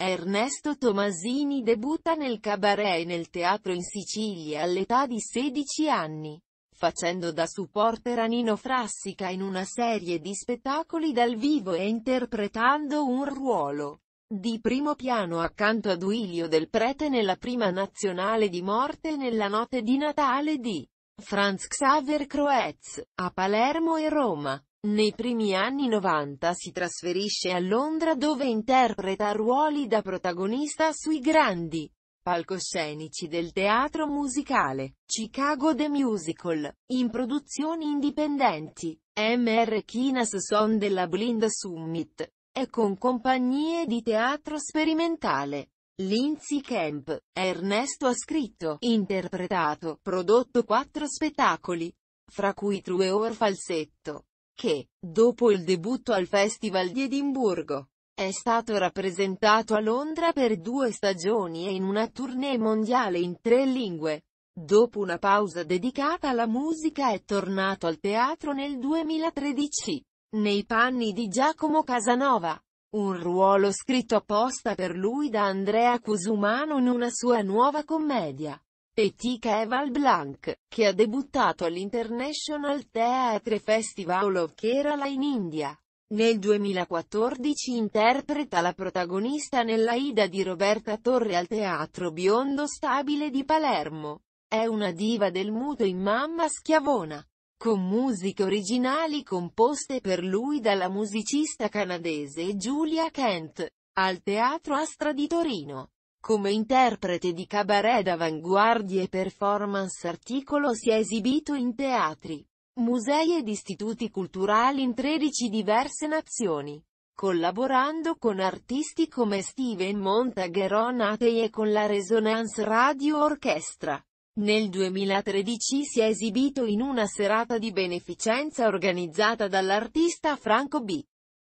Ernesto Tomasini debutta nel cabaret e nel teatro in Sicilia all'età di 16 anni, facendo da supporter a Nino Frassica in una serie di spettacoli dal vivo e interpretando un ruolo di primo piano accanto a Duilio del Prete nella prima nazionale di morte nella notte di Natale di Franz Xaver Croez, a Palermo e Roma. Nei primi anni 90 si trasferisce a Londra dove interpreta ruoli da protagonista sui grandi palcoscenici del teatro musicale, Chicago The Musical, in produzioni indipendenti, MR Kinas Son della Blind Summit, e con compagnie di teatro sperimentale. Lindsay Camp, Ernesto ha scritto, interpretato, prodotto quattro spettacoli, fra cui True or Falsetto, che, dopo il debutto al Festival di Edimburgo, è stato rappresentato a Londra per due stagioni e in una tournée mondiale in tre lingue. Dopo una pausa dedicata alla musica è tornato al teatro nel 2013, nei panni di Giacomo Casanova. Un ruolo scritto apposta per lui da Andrea Cusumano in una sua nuova commedia. Etika Eval Blanc, che ha debuttato all'International Theatre Festival of Kerala in India. Nel 2014 interpreta la protagonista nella Ida di Roberta Torre al Teatro Biondo Stabile di Palermo. È una diva del muto in mamma schiavona, con musiche originali composte per lui dalla musicista canadese Julia Kent, al Teatro Astra di Torino. Come interprete di cabaret d'avanguardia e performance articolo si è esibito in teatri, musei ed istituti culturali in 13 diverse nazioni, collaborando con artisti come Steven Montagheron Atei e con la Resonance Radio Orchestra. Nel 2013 si è esibito in una serata di beneficenza organizzata dall'artista Franco B.